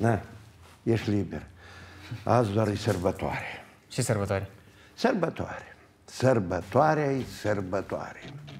Da, ești liber. Azi doar e sărbătoare. Ce sărbătoare? Sărbătoare. Sărbătoarea e sărbătoare.